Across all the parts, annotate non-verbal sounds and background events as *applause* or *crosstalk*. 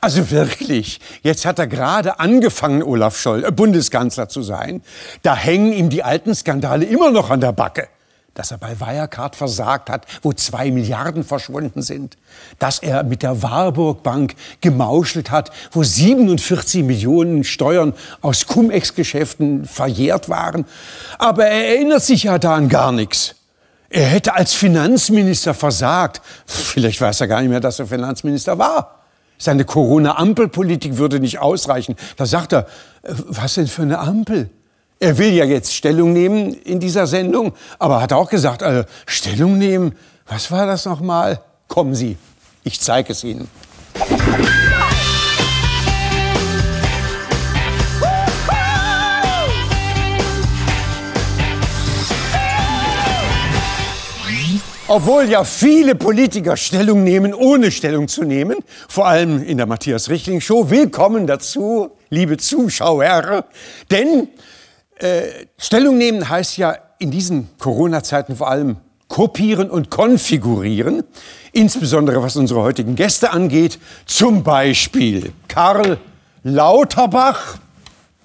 Also wirklich, jetzt hat er gerade angefangen, Olaf Scholz, äh, Bundeskanzler zu sein. Da hängen ihm die alten Skandale immer noch an der Backe. Dass er bei Wirecard versagt hat, wo zwei Milliarden verschwunden sind. Dass er mit der Warburg Bank gemauschelt hat, wo 47 Millionen Steuern aus Cum-Ex-Geschäften verjährt waren. Aber er erinnert sich ja da an gar nichts. Er hätte als Finanzminister versagt. Vielleicht weiß er gar nicht mehr, dass er Finanzminister war. Seine Corona-Ampelpolitik würde nicht ausreichen. Da sagt er, äh, was denn für eine Ampel? Er will ja jetzt Stellung nehmen in dieser Sendung, aber hat auch gesagt, also, Stellung nehmen, was war das nochmal? Kommen Sie, ich zeige es Ihnen. Obwohl ja viele Politiker Stellung nehmen, ohne Stellung zu nehmen, vor allem in der Matthias Richtling Show. Willkommen dazu, liebe Zuschauer. Denn äh, Stellung nehmen heißt ja in diesen Corona-Zeiten vor allem kopieren und konfigurieren, insbesondere was unsere heutigen Gäste angeht, zum Beispiel Karl Lauterbach,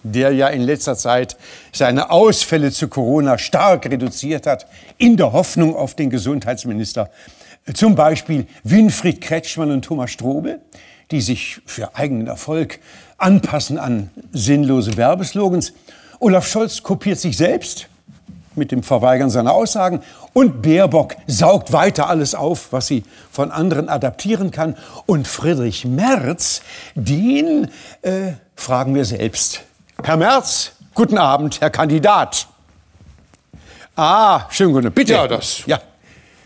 der ja in letzter Zeit seine Ausfälle zu Corona stark reduziert hat, in der Hoffnung auf den Gesundheitsminister. Äh, zum Beispiel Winfried Kretschmann und Thomas Strobel, die sich für eigenen Erfolg anpassen an sinnlose Werbeslogans. Olaf Scholz kopiert sich selbst mit dem Verweigern seiner Aussagen und Baerbock saugt weiter alles auf, was sie von anderen adaptieren kann. Und Friedrich Merz, den äh, fragen wir selbst. Herr Merz, guten Abend, Herr Kandidat. Ah, schön, guten Bitte. Ja, das ja.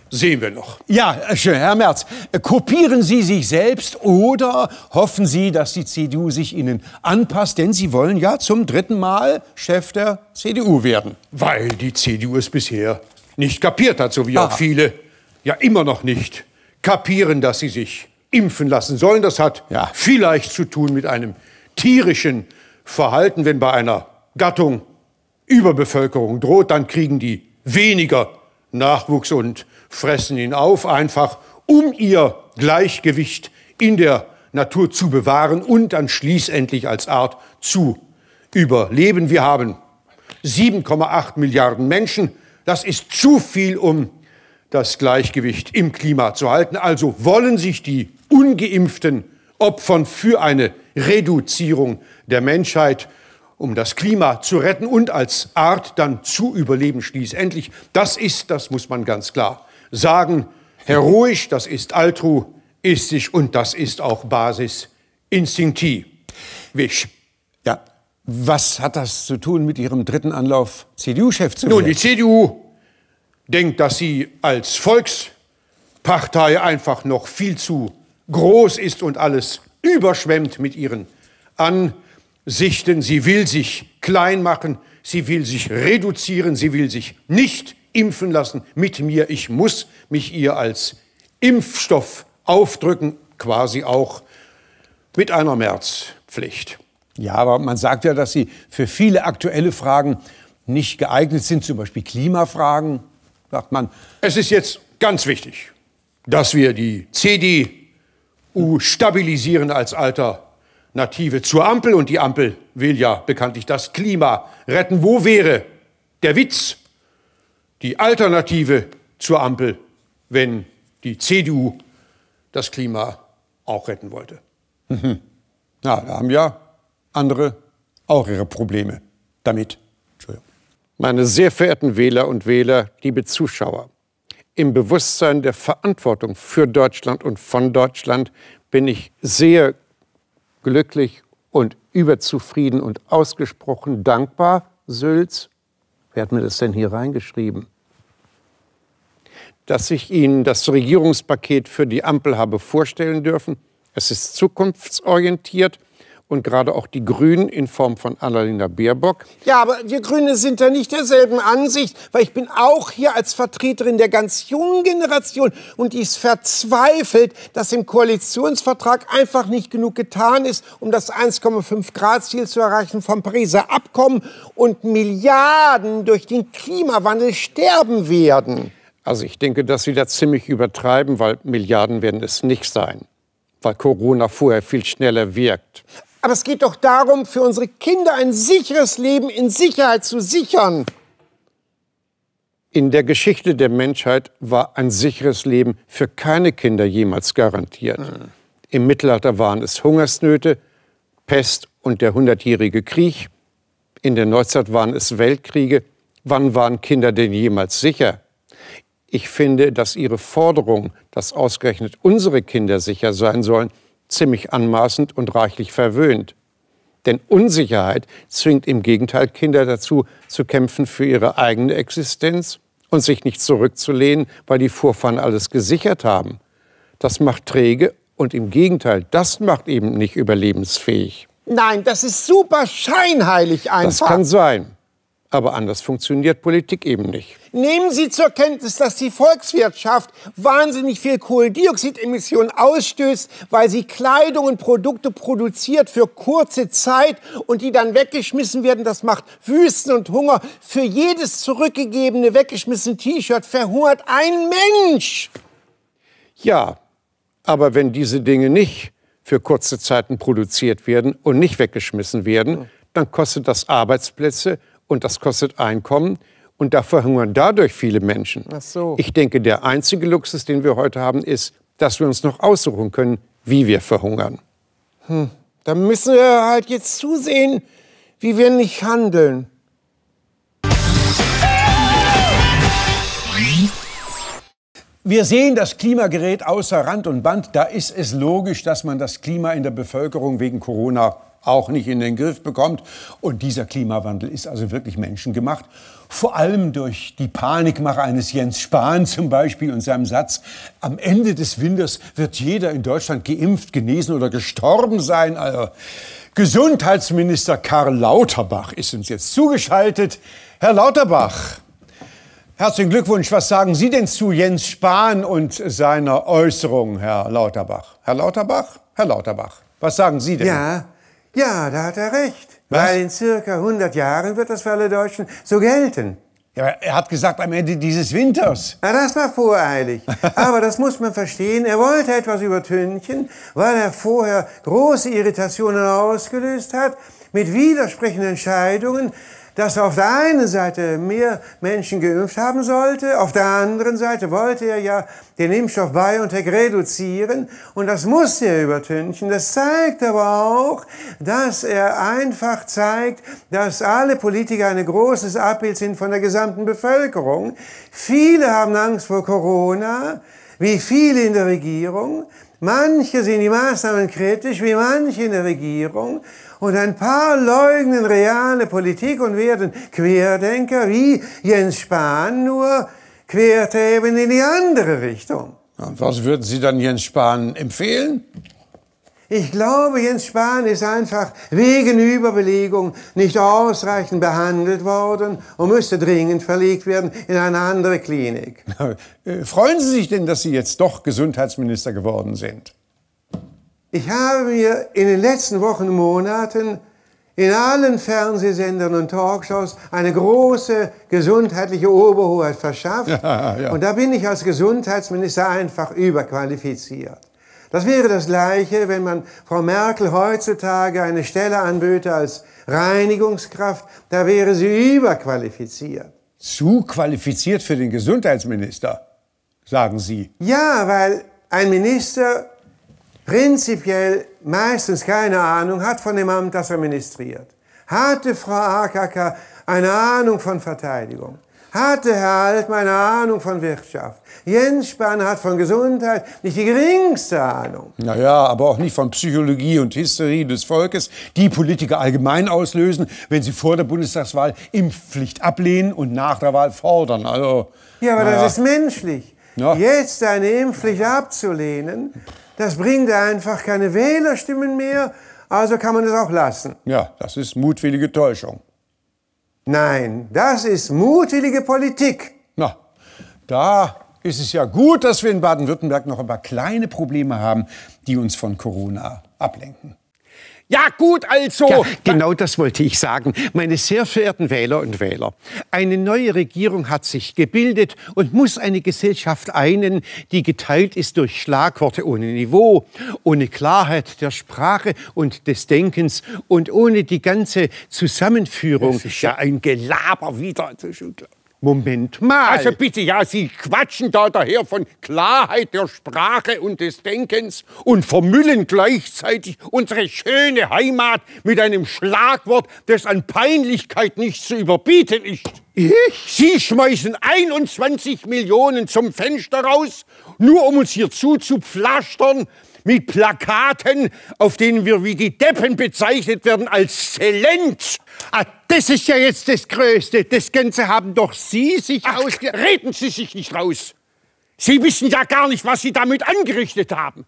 sehen wir noch. Ja, schön, Herr Merz, kopieren Sie sich selbst oder hoffen Sie, dass die CDU sich Ihnen anpasst? Denn Sie wollen ja zum dritten Mal Chef der CDU werden. Weil die CDU es bisher nicht kapiert hat, so wie Aha. auch ah. viele ja immer noch nicht kapieren, dass sie sich impfen lassen sollen. Das hat ja. vielleicht zu tun mit einem tierischen Verhalten, wenn bei einer Gattung Überbevölkerung droht, dann kriegen die weniger Nachwuchs und fressen ihn auf, einfach um ihr Gleichgewicht in der Natur zu bewahren und dann schließlich als Art zu überleben. Wir haben 7,8 Milliarden Menschen. Das ist zu viel, um das Gleichgewicht im Klima zu halten. Also wollen sich die ungeimpften Opfern für eine Reduzierung der Menschheit, um das Klima zu retten und als Art dann zu überleben schließlich. Das ist, das muss man ganz klar sagen, heroisch, das ist altruistisch und das ist auch Basis instinktiv. Wisch. Ja. Was hat das zu tun mit Ihrem dritten Anlauf, CDU-Chef zu werden? Nun, die CDU denkt, dass sie als Volkspartei einfach noch viel zu groß ist und alles überschwemmt mit ihren Ansichten. Sie will sich klein machen, sie will sich reduzieren, sie will sich nicht impfen lassen mit mir. Ich muss mich ihr als Impfstoff aufdrücken, quasi auch mit einer Märzpflicht. Ja, aber man sagt ja, dass sie für viele aktuelle Fragen nicht geeignet sind, zum Beispiel Klimafragen, sagt man. Es ist jetzt ganz wichtig, dass wir die CD EU stabilisieren als Alternative zur Ampel. Und die Ampel will ja bekanntlich das Klima retten. Wo wäre der Witz, die Alternative zur Ampel, wenn die CDU das Klima auch retten wollte? Mhm. Na, da haben ja andere auch ihre Probleme damit. Meine sehr verehrten Wähler und Wähler, liebe Zuschauer, im Bewusstsein der Verantwortung für Deutschland und von Deutschland bin ich sehr glücklich und überzufrieden und ausgesprochen dankbar. Sülz, wer hat mir das denn hier reingeschrieben? Dass ich Ihnen das Regierungspaket für die Ampel habe vorstellen dürfen. Es ist zukunftsorientiert und gerade auch die Grünen in Form von Annalena Baerbock. Ja, aber wir Grüne sind da nicht derselben Ansicht, weil ich bin auch hier als Vertreterin der ganz jungen Generation und die ist verzweifelt, dass im Koalitionsvertrag einfach nicht genug getan ist, um das 1,5 Grad Ziel zu erreichen vom Pariser Abkommen und Milliarden durch den Klimawandel sterben werden. Also ich denke, dass Sie da ziemlich übertreiben, weil Milliarden werden es nicht sein weil Corona vorher viel schneller wirkt. Aber es geht doch darum, für unsere Kinder ein sicheres Leben in Sicherheit zu sichern. In der Geschichte der Menschheit war ein sicheres Leben für keine Kinder jemals garantiert. Mhm. Im Mittelalter waren es Hungersnöte, Pest und der Hundertjährige Krieg. In der Neuzeit waren es Weltkriege. Wann waren Kinder denn jemals sicher? Ich finde, dass Ihre Forderung, dass ausgerechnet unsere Kinder sicher sein sollen, ziemlich anmaßend und reichlich verwöhnt. Denn Unsicherheit zwingt im Gegenteil Kinder dazu, zu kämpfen für ihre eigene Existenz und sich nicht zurückzulehnen, weil die Vorfahren alles gesichert haben. Das macht träge und im Gegenteil, das macht eben nicht überlebensfähig. Nein, das ist super scheinheilig einfach. Das kann sein. Aber anders funktioniert Politik eben nicht. Nehmen Sie zur Kenntnis, dass die Volkswirtschaft wahnsinnig viel Kohlendioxidemissionen ausstößt, weil sie Kleidung und Produkte produziert für kurze Zeit und die dann weggeschmissen werden. Das macht Wüsten und Hunger. Für jedes zurückgegebene, weggeschmissene T-Shirt verhungert ein Mensch. Ja, aber wenn diese Dinge nicht für kurze Zeiten produziert werden und nicht weggeschmissen werden, dann kostet das Arbeitsplätze und das kostet Einkommen. Und da verhungern dadurch viele Menschen. Ach so. Ich denke, der einzige Luxus, den wir heute haben, ist, dass wir uns noch aussuchen können, wie wir verhungern. Hm. Da müssen wir halt jetzt zusehen, wie wir nicht handeln. Wir sehen das Klima gerät außer Rand und Band. Da ist es logisch, dass man das Klima in der Bevölkerung wegen Corona auch nicht in den Griff bekommt. Und dieser Klimawandel ist also wirklich menschengemacht. Vor allem durch die Panikmache eines Jens Spahn zum Beispiel und seinem Satz, am Ende des Winters wird jeder in Deutschland geimpft, genesen oder gestorben sein. Also, Gesundheitsminister Karl Lauterbach ist uns jetzt zugeschaltet. Herr Lauterbach, herzlichen Glückwunsch. Was sagen Sie denn zu Jens Spahn und seiner Äußerung, Herr Lauterbach? Herr Lauterbach? Herr Lauterbach, was sagen Sie denn? Ja, ja, da hat er recht. Was? Weil in circa 100 Jahren wird das für alle Deutschen so gelten. Ja, er hat gesagt, am Ende dieses Winters. Na, das war voreilig. *laughs* Aber das muss man verstehen. Er wollte etwas übertünchen, weil er vorher große Irritationen ausgelöst hat mit widersprechenden Entscheidungen dass auf der einen Seite mehr Menschen geimpft haben sollte, auf der anderen Seite wollte er ja den Impfstoff BioNTech reduzieren und das musste er übertünchen. Das zeigt aber auch, dass er einfach zeigt, dass alle Politiker ein großes Abbild sind von der gesamten Bevölkerung. Viele haben Angst vor Corona, wie viele in der Regierung. Manche sehen die Maßnahmen kritisch, wie manche in der Regierung und ein paar leugnen reale Politik und werden Querdenker wie Jens Spahn, nur querte eben in die andere Richtung. Und was würden Sie dann Jens Spahn empfehlen? Ich glaube, Jens Spahn ist einfach wegen Überbelegung nicht ausreichend behandelt worden und müsste dringend verlegt werden in eine andere Klinik. Äh, freuen Sie sich denn, dass Sie jetzt doch Gesundheitsminister geworden sind? Ich habe mir in den letzten Wochen und Monaten in allen Fernsehsendern und Talkshows eine große gesundheitliche Oberhoheit verschafft. Ja, ja. Und da bin ich als Gesundheitsminister einfach überqualifiziert. Das wäre das Gleiche, wenn man Frau Merkel heutzutage eine Stelle anböte als Reinigungskraft. Da wäre sie überqualifiziert. Zu qualifiziert für den Gesundheitsminister, sagen Sie. Ja, weil ein Minister prinzipiell meistens keine Ahnung hat von dem Amt, das er ministriert. Hatte Frau AKK eine Ahnung von Verteidigung? Hatte Herr Altmann eine Ahnung von Wirtschaft? Jens Spahn hat von Gesundheit nicht die geringste Ahnung. Naja, aber auch nicht von Psychologie und Hysterie des Volkes, die Politiker allgemein auslösen, wenn sie vor der Bundestagswahl Impfpflicht ablehnen und nach der Wahl fordern. Also, ja, aber naja. das ist menschlich. Ja. Jetzt eine Impfpflicht abzulehnen, das bringt einfach keine Wählerstimmen mehr, also kann man es auch lassen. Ja, das ist mutwillige Täuschung. Nein, das ist mutwillige Politik. Na, da ist es ja gut, dass wir in Baden-Württemberg noch ein paar kleine Probleme haben, die uns von Corona ablenken. Ja, gut, also. Ja, genau das wollte ich sagen. Meine sehr verehrten Wähler und Wähler, eine neue Regierung hat sich gebildet und muss eine Gesellschaft einen, die geteilt ist durch Schlagworte ohne Niveau, ohne Klarheit der Sprache und des Denkens und ohne die ganze Zusammenführung. Das ist ja ein Gelaber wieder. Das ist unglaublich. Moment mal. Also bitte, ja, Sie quatschen da daher von Klarheit der Sprache und des Denkens und vermüllen gleichzeitig unsere schöne Heimat mit einem Schlagwort, das an Peinlichkeit nicht zu überbieten ist. Ich? Sie schmeißen 21 Millionen zum Fenster raus, nur um uns hier zuzupflastern, mit Plakaten, auf denen wir wie die Deppen bezeichnet werden als Zelent. Ah, das ist ja jetzt das Größte. Das Ganze haben doch Sie sich Ach, ausge... Reden Sie sich nicht raus. Sie wissen ja gar nicht, was Sie damit angerichtet haben.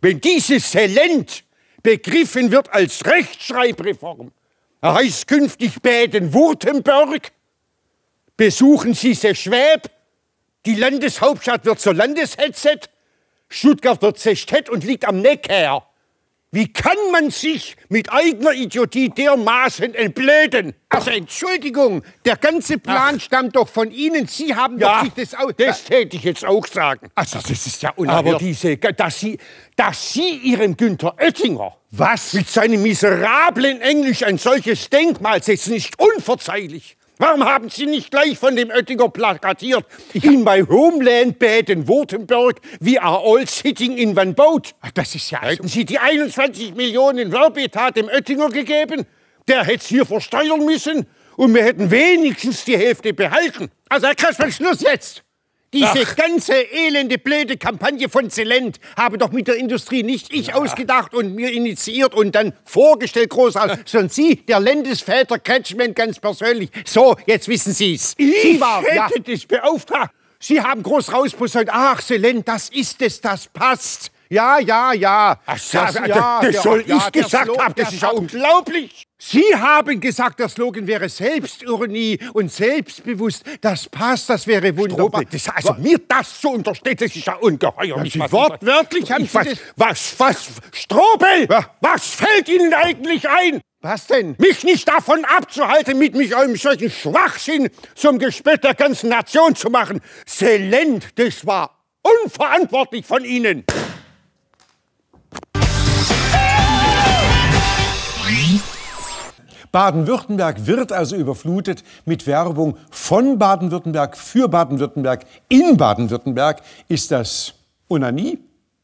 Wenn dieses Zelent begriffen wird als Rechtschreibreform, er heißt künftig Baden-Württemberg, besuchen Sie Seschwäb, die Landeshauptstadt wird zur Landeshetzet. Stuttgarter Zestett und liegt am Neckar. Wie kann man sich mit eigener Idiotie dermaßen entblöden? Also Entschuldigung, der ganze Plan Ach. stammt doch von Ihnen. Sie haben ja, doch sich das aus... das täte ich jetzt auch sagen. Also das ist ja unerhört. Aber diese, dass Sie, dass Sie Ihrem Günther Oettinger... Was? Mit seinem miserablen Englisch ein solches Denkmal setzen, ist unverzeihlich. Warum haben Sie nicht gleich von dem Oettinger plakatiert? Ich ihn bei Homeland Baden-Württemberg, we are all sitting in one boat. das ist ja... Hätten Sie die 21 Millionen Werbetat dem Oettinger gegeben? Der hätte es hier versteuern müssen und wir hätten wenigstens die Hälfte behalten. Also Herr Kasperl, Schluss jetzt! Diese Ach. ganze elende, blöde Kampagne von Celent habe doch mit der Industrie nicht ich ja. ausgedacht und mir initiiert und dann vorgestellt, großartig, äh. sondern Sie, der Landesväter Kretschmann ganz persönlich. So, jetzt wissen Sie's. Ich Sie war, hätte ja. dich beauftragt. Sie haben groß rausposaunt. Ach, Celent, das ist es, das passt. Ja, ja, ja. Ach, das, das, ja, das, das soll der, ich ja, gesagt haben. Das ist ja unglaublich. Sie haben gesagt, der Slogan wäre Selbstironie und selbstbewusst. Das passt, das wäre wunderbar. Strobel, das, also mir das zu unterstellen, das ist ja ungeheuerlich. Ja, wortwörtlich haben Sie was, was, was, Strobel, ja. was fällt Ihnen eigentlich ein? Was denn? Mich nicht davon abzuhalten, mit mich einem solchen Schwachsinn zum Gespött der ganzen Nation zu machen. Selend, das war unverantwortlich von Ihnen. Baden-Württemberg wird also überflutet mit Werbung von Baden-Württemberg für Baden-Württemberg in Baden-Württemberg. Ist das Unanie,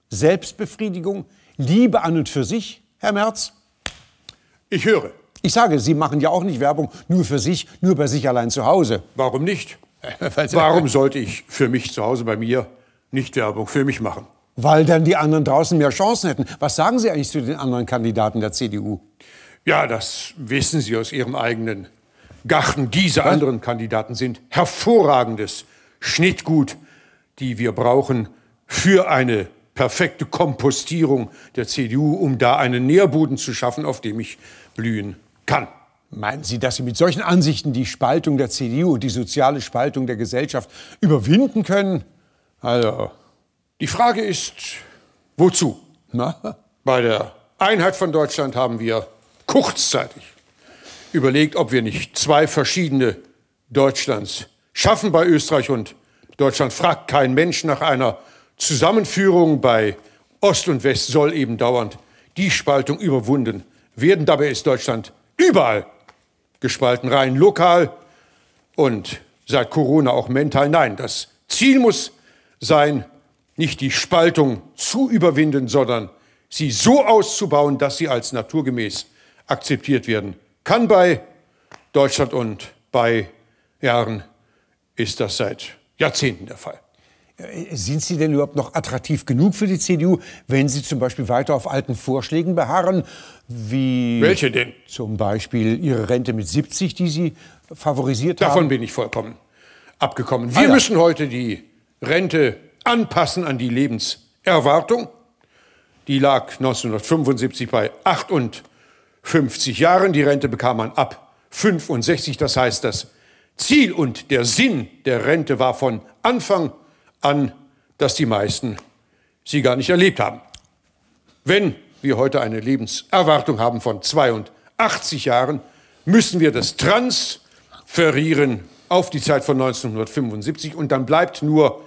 Selbstbefriedigung, Liebe an und für sich, Herr Merz? Ich höre. Ich sage, Sie machen ja auch nicht Werbung nur für sich, nur bei sich allein zu Hause. Warum nicht? *laughs* Warum sollte ich für mich zu Hause bei mir nicht Werbung für mich machen? Weil dann die anderen draußen mehr Chancen hätten. Was sagen Sie eigentlich zu den anderen Kandidaten der CDU? Ja, das wissen Sie aus Ihrem eigenen Garten. Diese Was? anderen Kandidaten sind hervorragendes Schnittgut, die wir brauchen für eine perfekte Kompostierung der CDU, um da einen Nährboden zu schaffen, auf dem ich blühen kann. Meinen Sie, dass Sie mit solchen Ansichten die Spaltung der CDU und die soziale Spaltung der Gesellschaft überwinden können? Also, die Frage ist, wozu? Na? Bei der Einheit von Deutschland haben wir kurzzeitig überlegt, ob wir nicht zwei verschiedene Deutschlands schaffen bei Österreich und Deutschland. Fragt kein Mensch nach einer Zusammenführung bei Ost und West soll eben dauernd die Spaltung überwunden werden. Dabei ist Deutschland überall gespalten, rein lokal und seit Corona auch mental. Nein, das Ziel muss sein, nicht die Spaltung zu überwinden, sondern sie so auszubauen, dass sie als naturgemäß akzeptiert werden kann bei Deutschland und bei Jahren ist das seit Jahrzehnten der Fall. Sind Sie denn überhaupt noch attraktiv genug für die CDU, wenn Sie zum Beispiel weiter auf alten Vorschlägen beharren, wie Welche denn? zum Beispiel Ihre Rente mit 70, die Sie favorisiert Davon haben? Davon bin ich vollkommen abgekommen. Wir ah, ja. müssen heute die Rente anpassen an die Lebenserwartung. Die lag 1975 bei 68 50 Jahren. Die Rente bekam man ab 65. Das heißt, das Ziel und der Sinn der Rente war von Anfang an, dass die meisten sie gar nicht erlebt haben. Wenn wir heute eine Lebenserwartung haben von 82 Jahren, müssen wir das transferieren auf die Zeit von 1975 und dann bleibt nur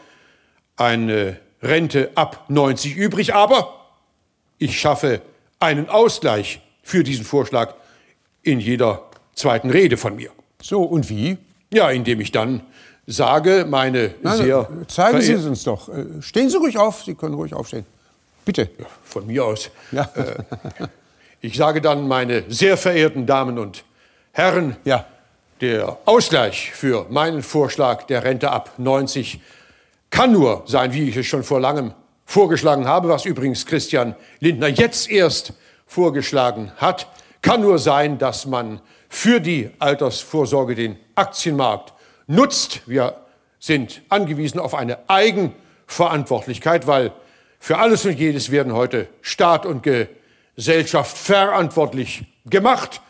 eine Rente ab 90 übrig. Aber ich schaffe einen Ausgleich für diesen Vorschlag in jeder zweiten Rede von mir. So, und wie? Ja, indem ich dann sage, meine Nein, sehr. Zeigen Sie es uns doch. Äh, stehen Sie ruhig auf, Sie können ruhig aufstehen. Bitte. Ja, von mir aus. Ja. Äh, ich sage dann, meine sehr verehrten Damen und Herren, ja. der Ausgleich für meinen Vorschlag der Rente ab 90 kann nur sein, wie ich es schon vor langem vorgeschlagen habe, was übrigens Christian Lindner jetzt erst vorgeschlagen hat. Kann nur sein, dass man für die Altersvorsorge den Aktienmarkt nutzt. Wir sind angewiesen auf eine Eigenverantwortlichkeit, weil für alles und jedes werden heute Staat und Gesellschaft verantwortlich gemacht.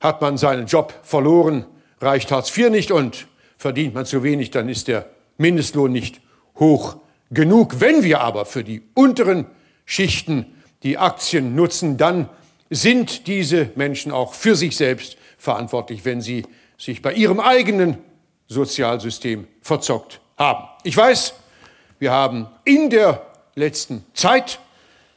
Hat man seinen Job verloren, reicht Hartz IV nicht und verdient man zu wenig, dann ist der Mindestlohn nicht hoch genug. Wenn wir aber für die unteren Schichten die Aktien nutzen, dann sind diese Menschen auch für sich selbst verantwortlich, wenn sie sich bei ihrem eigenen Sozialsystem verzockt haben. Ich weiß, wir haben in der letzten Zeit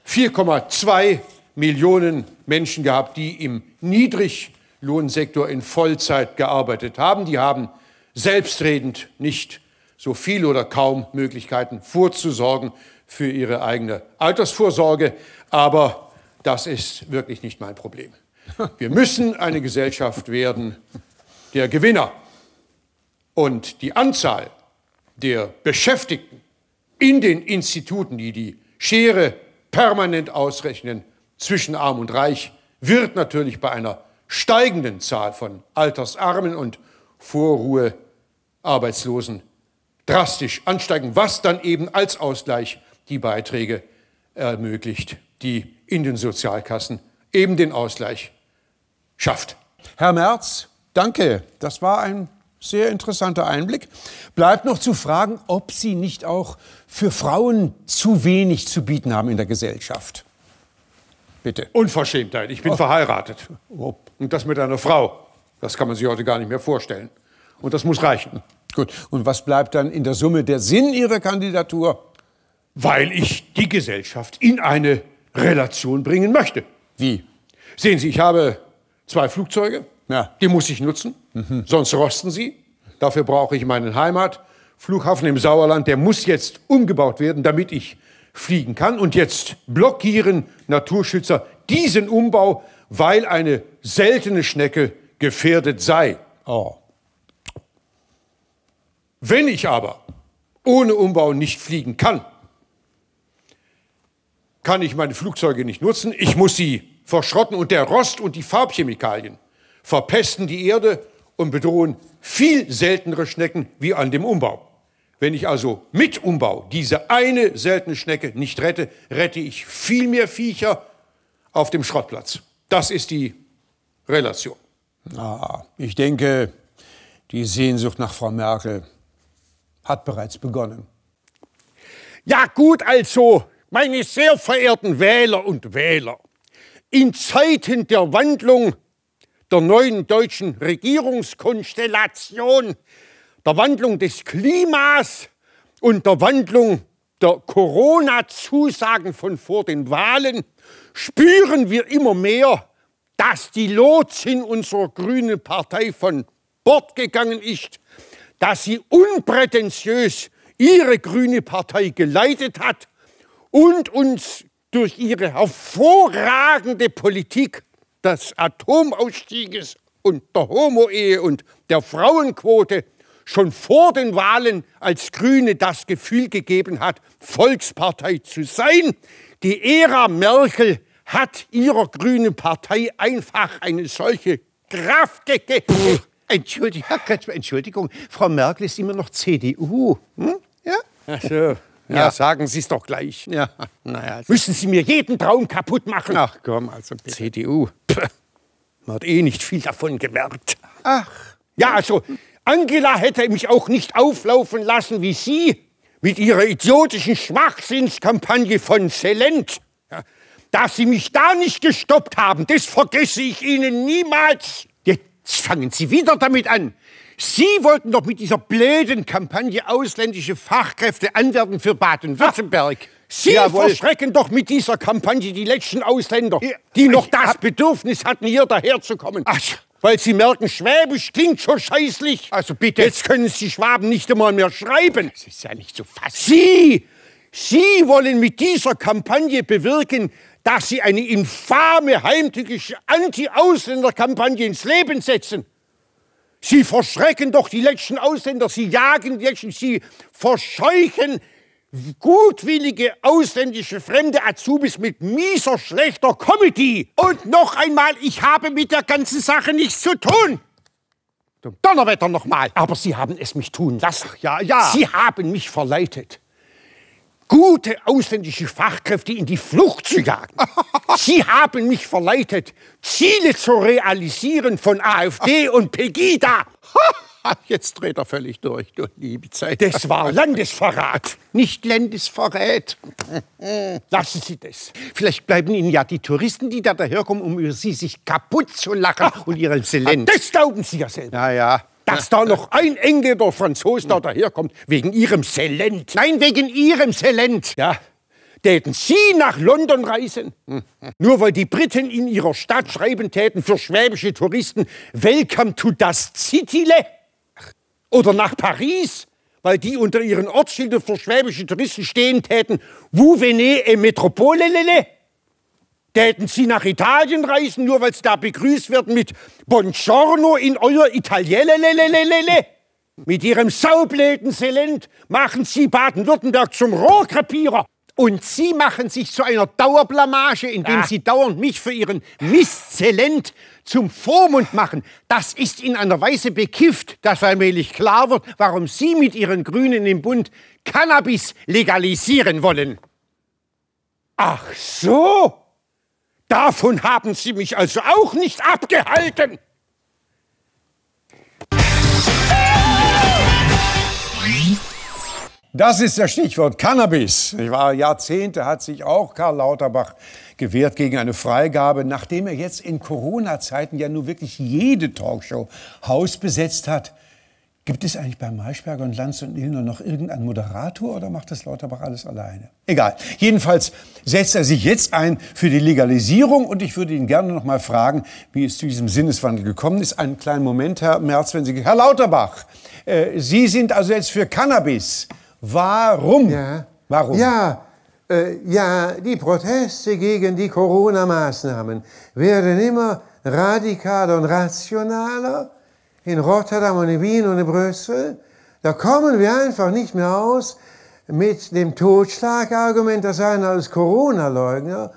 4,2 Millionen Menschen gehabt, die im Niedriglohnsektor in Vollzeit gearbeitet haben. Die haben selbstredend nicht so viel oder kaum Möglichkeiten vorzusorgen für ihre eigene Altersvorsorge. Aber das ist wirklich nicht mein Problem. Wir müssen eine Gesellschaft werden der Gewinner. Und die Anzahl der Beschäftigten in den Instituten, die die Schere permanent ausrechnen zwischen arm und reich, wird natürlich bei einer steigenden Zahl von Altersarmen und Vorruhearbeitslosen drastisch ansteigen, was dann eben als Ausgleich die Beiträge ermöglicht die in den Sozialkassen eben den Ausgleich schafft. Herr Merz, danke. Das war ein sehr interessanter Einblick. Bleibt noch zu fragen, ob Sie nicht auch für Frauen zu wenig zu bieten haben in der Gesellschaft. Bitte. Unverschämtheit. Ich bin oh. verheiratet. Oh. Und das mit einer Frau. Das kann man sich heute gar nicht mehr vorstellen. Und das muss reichen. Gut. Und was bleibt dann in der Summe der Sinn Ihrer Kandidatur? Weil ich die Gesellschaft in eine Relation bringen möchte. Wie? Sehen Sie, ich habe zwei Flugzeuge, ja. die muss ich nutzen, mhm. sonst rosten sie. Dafür brauche ich meinen Heimatflughafen im Sauerland, der muss jetzt umgebaut werden, damit ich fliegen kann. Und jetzt blockieren Naturschützer diesen Umbau, weil eine seltene Schnecke gefährdet sei. Oh. Wenn ich aber ohne Umbau nicht fliegen kann, kann ich meine Flugzeuge nicht nutzen. Ich muss sie verschrotten und der Rost und die Farbchemikalien verpesten die Erde und bedrohen viel seltenere Schnecken wie an dem Umbau. Wenn ich also mit Umbau diese eine seltene Schnecke nicht rette, rette ich viel mehr Viecher auf dem Schrottplatz. Das ist die Relation. Ah, ich denke, die Sehnsucht nach Frau Merkel hat bereits begonnen. Ja gut, also meine sehr verehrten Wähler und Wähler, in Zeiten der Wandlung der neuen deutschen Regierungskonstellation, der Wandlung des Klimas und der Wandlung der Corona-Zusagen von vor den Wahlen spüren wir immer mehr, dass die Lotsin unserer grünen Partei von Bord gegangen ist, dass sie unprätentiös ihre grüne Partei geleitet hat und uns durch ihre hervorragende Politik des Atomausstieges und der Homo-Ehe und der Frauenquote schon vor den Wahlen als Grüne das Gefühl gegeben hat, Volkspartei zu sein. Die Ära Merkel hat ihrer grünen Partei einfach eine solche Kraft gegeben. Entschuldigung, Entschuldigung, Frau Merkel ist immer noch CDU. Hm? Ja? Ach so. Ja, sagen Sie es doch gleich. Ja. *laughs* Naja, also Müssen Sie mir jeden Traum kaputt machen? Ach komm, also bitte. CDU. Puh. Man hat eh nicht viel davon gemerkt. Ach. Ja, also Angela hätte mich auch nicht auflaufen lassen wie Sie mit Ihrer idiotischen Schwachsinnskampagne von Selent. Ja. Dass Sie mich da nicht gestoppt haben, das vergesse ich Ihnen niemals. Jetzt fangen Sie wieder damit an. Sie wollten doch mit dieser blöden Kampagne ausländische Fachkräfte anwerben für Baden-Württemberg. Ah, sie Jawohl. verschrecken doch mit dieser Kampagne die letzten Ausländer, ja, die noch das ah. Bedürfnis hatten, hier daherzukommen. Ach. Weil sie merken, Schwäbisch klingt schon scheißlich. Also bitte. Jetzt können sie Schwaben nicht einmal mehr schreiben. Das ist ja nicht zu fassen. Sie, Sie wollen mit dieser Kampagne bewirken, dass Sie eine infame, heimtückische Anti-Ausländer-Kampagne ins Leben setzen. Sie verschrecken doch die letzten Ausländer, sie jagen die letzten, sie verscheuchen gutwillige ausländische fremde Azubis mit mieser, schlechter Comedy. Und noch einmal, ich habe mit der ganzen Sache nichts zu tun. Donnerwetter nochmal. Aber Sie haben es mich tun lassen. ja, ja. Sie haben mich verleitet gute ausländische Fachkräfte in die Flucht zu jagen. *laughs* Sie haben mich verleitet, Ziele zu realisieren von AfD *laughs* und Pegida. *laughs* Jetzt dreht er völlig durch, du liebe Zeit. Das war Landesverrat, nicht Landesverrät. Lassen Sie das. Vielleicht bleiben Ihnen ja die Touristen, die da daherkommen, um über Sie sich kaputt zu lachen und Ihren Exzellenz. Das glauben Sie ja selbst. Naja, dass da noch ein engländer Franzos da daherkommt, wegen ihrem Selent. Nein, wegen ihrem Selent. Ja, täten Sie nach London reisen? Hm. Nur weil die Briten in ihrer Stadt schreiben täten für schwäbische Touristen Welcome to das Zitile? Oder nach Paris, weil die unter ihren Ortsschildern für schwäbische Touristen stehen täten Vous venez et métropole lele? Täten Sie nach Italien reisen, nur weil Sie da begrüßt werden mit Buongiorno in euer Italielelelelelele? Mit Ihrem saubläden Selent machen Sie Baden-Württemberg zum Rohrkrepierer. Und Sie machen sich zu einer Dauerblamage, indem ah. Sie dauernd mich für Ihren Mistzellent zum Vormund machen. Das ist in einer Weise bekifft, dass allmählich klar wird, warum Sie mit Ihren Grünen im Bund Cannabis legalisieren wollen. Ach so! Davon haben Sie mich also auch nicht abgehalten. Das ist das Stichwort Cannabis. Ich war Jahrzehnte hat sich auch Karl Lauterbach gewehrt gegen eine Freigabe, nachdem er jetzt in Corona-Zeiten ja nur wirklich jede Talkshow hausbesetzt hat. Gibt es eigentlich bei Maischberger und Lanz und Illner noch irgendeinen Moderator oder macht das Lauterbach alles alleine? Egal. Jedenfalls setzt er sich jetzt ein für die Legalisierung und ich würde ihn gerne noch mal fragen, wie es zu diesem Sinneswandel gekommen ist. Einen kleinen Moment, Herr Merz, wenn Sie... Herr Lauterbach, äh, Sie sind also jetzt für Cannabis. Warum? Ja. Warum? Ja, äh, ja, die Proteste gegen die Corona-Maßnahmen werden immer radikaler und rationaler in Rotterdam und in Wien und in Brüssel, da kommen wir einfach nicht mehr aus mit dem Totschlagargument, das einer als Corona-Leugner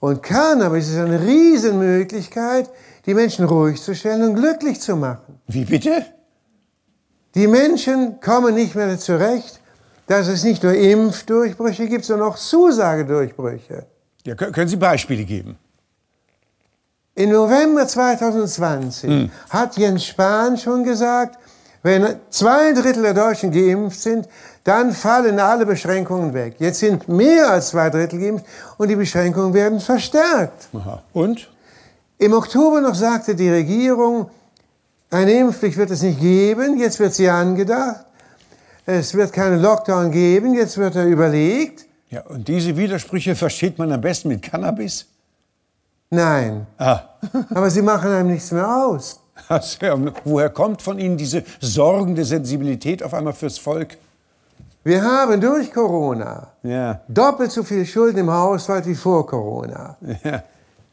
und Cannabis ist eine Riesenmöglichkeit, die Menschen ruhig zu stellen und glücklich zu machen. Wie bitte? Die Menschen kommen nicht mehr zurecht, dass es nicht nur Impfdurchbrüche gibt, sondern auch Zusagedurchbrüche. Ja, können Sie Beispiele geben? Im November 2020 hm. hat Jens Spahn schon gesagt, wenn zwei Drittel der Deutschen geimpft sind, dann fallen alle Beschränkungen weg. Jetzt sind mehr als zwei Drittel geimpft und die Beschränkungen werden verstärkt. Aha. Und? Im Oktober noch sagte die Regierung, eine Impfpflicht wird es nicht geben, jetzt wird sie angedacht. Es wird keinen Lockdown geben, jetzt wird er überlegt. Ja, und diese Widersprüche versteht man am besten mit Cannabis? Nein. Ah. *laughs* Aber sie machen einem nichts mehr aus. *laughs* Also, woher kommt von Ihnen diese sorgende Sensibilität auf einmal fürs Volk? Wir haben durch Corona ja. doppelt so viel Schulden im Haushalt wie vor Corona. Ja.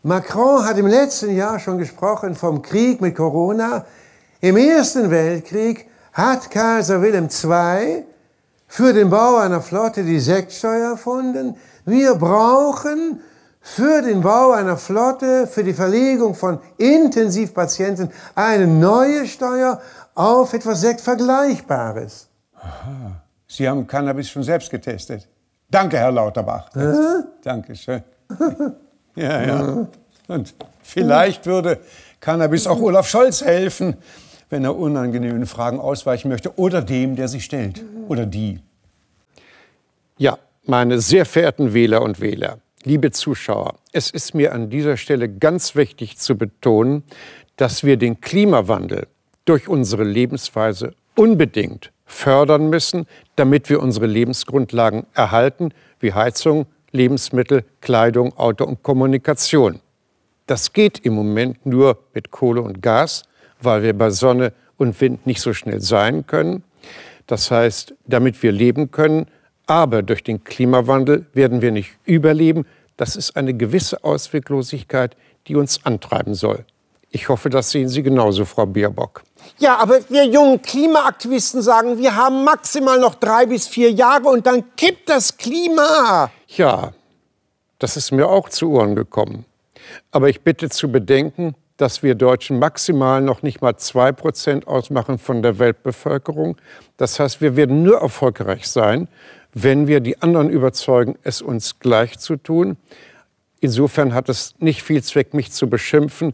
Macron hat im letzten Jahr schon gesprochen vom Krieg mit Corona. Im Ersten Weltkrieg hat Kaiser Wilhelm II für den Bau einer Flotte die Sektsteuer erfunden. Wir brauchen für den Bau einer Flotte, für die Verlegung von Intensivpatienten eine neue Steuer auf etwas sehr Vergleichbares. Aha. Sie haben Cannabis schon selbst getestet. Danke, Herr Lauterbach. Äh? schön. *laughs* Ja, ja. Und vielleicht würde Cannabis auch Olaf Scholz helfen, wenn er unangenehmen Fragen ausweichen möchte oder dem, der sie stellt oder die. Ja, meine sehr verehrten Wähler und Wähler. Liebe Zuschauer, es ist mir an dieser Stelle ganz wichtig zu betonen, dass wir den Klimawandel durch unsere Lebensweise unbedingt fördern müssen, damit wir unsere Lebensgrundlagen erhalten, wie Heizung, Lebensmittel, Kleidung, Auto und Kommunikation. Das geht im Moment nur mit Kohle und Gas, weil wir bei Sonne und Wind nicht so schnell sein können. Das heißt, damit wir leben können, aber durch den Klimawandel werden wir nicht überleben. Das ist eine gewisse Ausweglosigkeit, die uns antreiben soll. Ich hoffe, das sehen Sie genauso, Frau Bierbock. Ja, aber wir jungen Klimaaktivisten sagen, wir haben maximal noch drei bis vier Jahre und dann kippt das Klima. Ja, das ist mir auch zu Ohren gekommen. Aber ich bitte zu bedenken, dass wir Deutschen maximal noch nicht mal zwei Prozent ausmachen von der Weltbevölkerung. Das heißt, wir werden nur erfolgreich sein, wenn wir die anderen überzeugen, es uns gleich zu tun. Insofern hat es nicht viel Zweck, mich zu beschimpfen,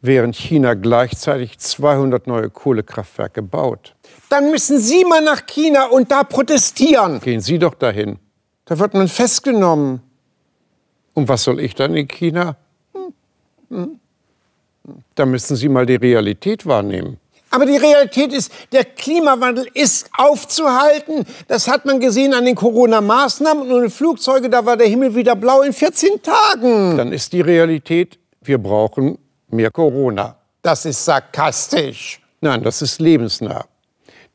während China gleichzeitig 200 neue Kohlekraftwerke baut. Dann müssen Sie mal nach China und da protestieren. Gehen Sie doch dahin. Da wird man festgenommen. Und was soll ich dann in China? Hm, hm, hm. Da müssen Sie mal die Realität wahrnehmen. Aber die Realität ist, der Klimawandel ist aufzuhalten. Das hat man gesehen an den Corona-Maßnahmen und den Flugzeuge, da war der Himmel wieder blau in 14 Tagen. Dann ist die Realität, wir brauchen mehr Corona. Das ist sarkastisch. Nein, das ist lebensnah.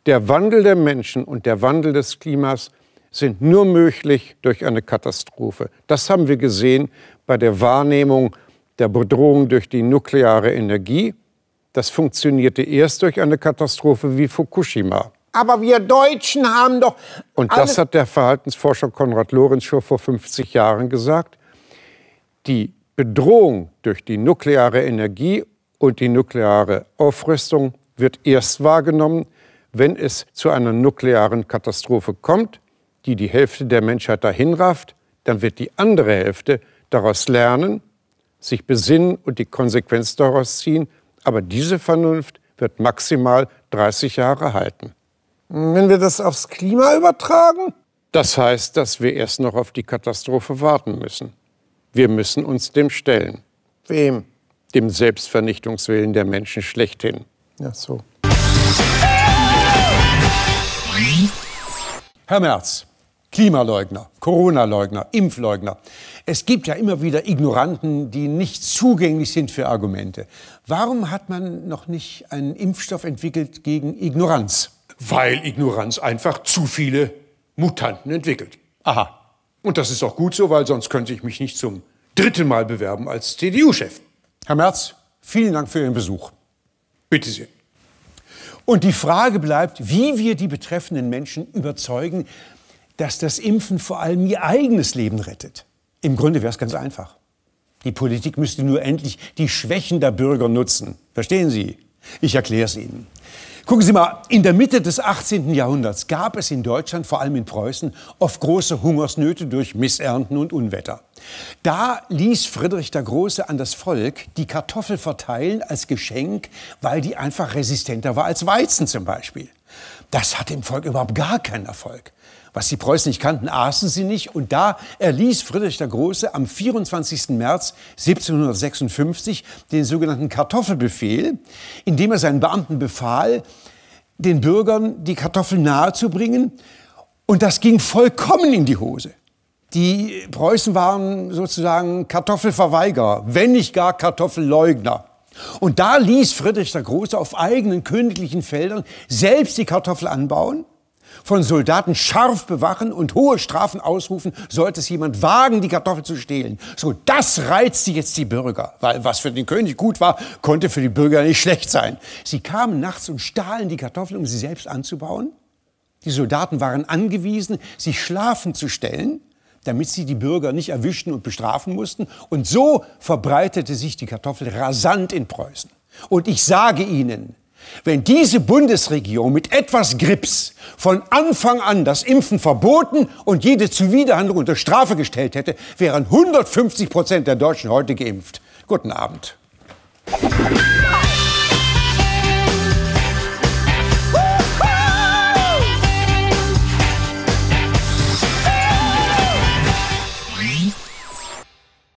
Der Wandel der Menschen und der Wandel des Klimas sind nur möglich durch eine Katastrophe. Das haben wir gesehen bei der Wahrnehmung der Bedrohung durch die nukleare Energie das funktionierte erst durch eine Katastrophe wie Fukushima. Aber wir Deutschen haben doch. Und das hat der Verhaltensforscher Konrad Lorenz schon vor 50 Jahren gesagt. Die Bedrohung durch die nukleare Energie und die nukleare Aufrüstung wird erst wahrgenommen, wenn es zu einer nuklearen Katastrophe kommt, die die Hälfte der Menschheit dahinrafft, dann wird die andere Hälfte daraus lernen, sich besinnen und die Konsequenz daraus ziehen aber diese Vernunft wird maximal 30 Jahre halten. Wenn wir das aufs Klima übertragen? Das heißt, dass wir erst noch auf die Katastrophe warten müssen. Wir müssen uns dem stellen. Wem? Dem Selbstvernichtungswillen der Menschen schlechthin. Ja, so. Herr Merz, Klimaleugner, Corona-Leugner, Impfleugner. Es gibt ja immer wieder Ignoranten, die nicht zugänglich sind für Argumente. Warum hat man noch nicht einen Impfstoff entwickelt gegen Ignoranz? Weil Ignoranz einfach zu viele Mutanten entwickelt. Aha. Und das ist auch gut so, weil sonst könnte ich mich nicht zum dritten Mal bewerben als CDU-Chef. Herr Merz, vielen Dank für Ihren Besuch. Bitte sehr. Und die Frage bleibt, wie wir die betreffenden Menschen überzeugen, dass das Impfen vor allem ihr eigenes Leben rettet. Im Grunde wäre es ganz einfach. Die Politik müsste nur endlich die Schwächen der Bürger nutzen. Verstehen Sie? Ich erkläre es Ihnen. Gucken Sie mal, in der Mitte des 18. Jahrhunderts gab es in Deutschland, vor allem in Preußen, oft große Hungersnöte durch Missernten und Unwetter. Da ließ Friedrich der Große an das Volk die Kartoffel verteilen als Geschenk, weil die einfach resistenter war als Weizen zum Beispiel. Das hatte im Volk überhaupt gar keinen Erfolg. Was die Preußen nicht kannten, aßen sie nicht. Und da erließ Friedrich der Große am 24. März 1756 den sogenannten Kartoffelbefehl, indem er seinen Beamten befahl, den Bürgern die Kartoffeln nahezubringen. Und das ging vollkommen in die Hose. Die Preußen waren sozusagen Kartoffelverweigerer, wenn nicht gar Kartoffelleugner. Und da ließ Friedrich der Große auf eigenen königlichen Feldern selbst die Kartoffel anbauen von Soldaten scharf bewachen und hohe Strafen ausrufen, sollte es jemand wagen, die Kartoffel zu stehlen. So, das reizte jetzt die Bürger, weil was für den König gut war, konnte für die Bürger nicht schlecht sein. Sie kamen nachts und stahlen die Kartoffeln, um sie selbst anzubauen. Die Soldaten waren angewiesen, sich schlafen zu stellen, damit sie die Bürger nicht erwischten und bestrafen mussten. Und so verbreitete sich die Kartoffel rasant in Preußen. Und ich sage Ihnen, wenn diese Bundesregierung mit etwas Grips von Anfang an das Impfen verboten und jede Zuwiderhandlung unter Strafe gestellt hätte, wären 150 Prozent der Deutschen heute geimpft. Guten Abend.